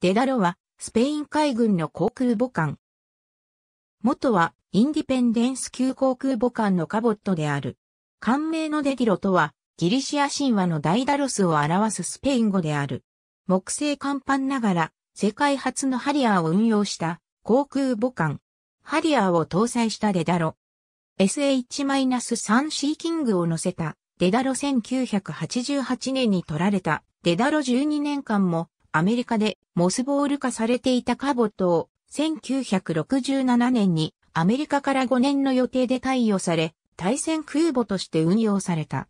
デラロは、スペイン海軍の航空母艦。元は、インディペンデンス級航空母艦のカボットである。艦名のデディロとは、ギリシア神話のダイダロスを表すスペイン語である。木製甲板ながら、世界初のハリアーを運用した航空母艦。ハリアーを搭載したデダロ。SH-3C キングを乗せたデダロ1988年に取られたデダロ12年間もアメリカでモスボール化されていたカボ島、1967年にアメリカから5年の予定で貸与され、対戦空母として運用された。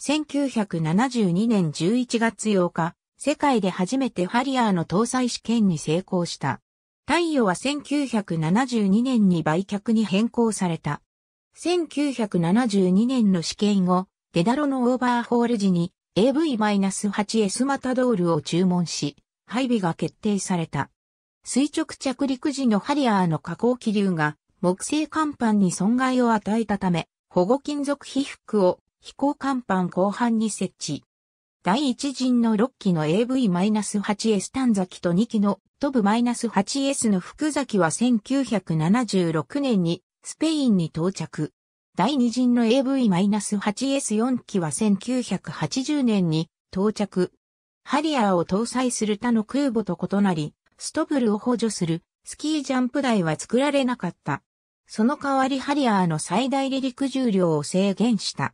1972年11月8日、世界で初めてハリアーの搭載試験に成功した。太陽は1972年に売却に変更された。1972年の試験後、デダロのオーバーホール時に AV-8S マタドールを注文し、配備が決定された。垂直着陸時のハリアーの下降気流が木製甲板に損害を与えたため、保護金属被覆を飛行甲板後半に設置。第一陣の6機の AV-8S 短崎と2機のトブ -8S の福崎は1976年にスペインに到着。第2陣の AV-8S4 機は1980年に到着。ハリアーを搭載する他の空母と異なり、ストブルを補助するスキージャンプ台は作られなかった。その代わりハリアーの最大離陸重量を制限した。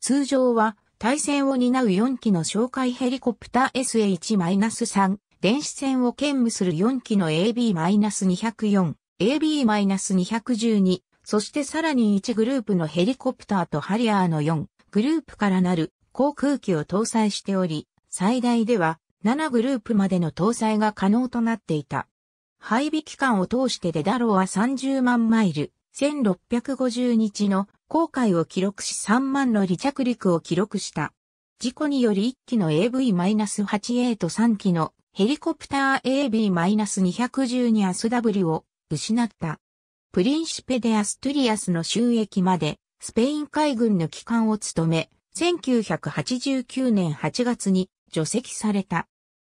通常は対戦を担う4機の哨戒ヘリコプター SA1-3、電子戦を兼務する4機の AB-204、AB-212、そしてさらに1グループのヘリコプターとハリアーの4グループからなる航空機を搭載しており、最大では7グループまでの搭載が可能となっていた。配備期間を通してデダローは30万マイル、1650日の航海を記録し3万の離着陸を記録した。事故により1機の AV-8A と3機のヘリコプター AB-212 ダブ w を失った。プリンシペデアストリアスの収益まで、スペイン海軍の機関を務め、1989年8月に除籍された。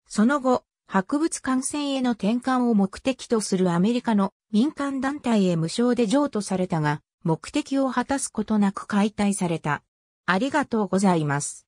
その後、博物館船への転換を目的とするアメリカの民間団体へ無償で譲渡されたが、目的を果たすことなく解体された。ありがとうございます。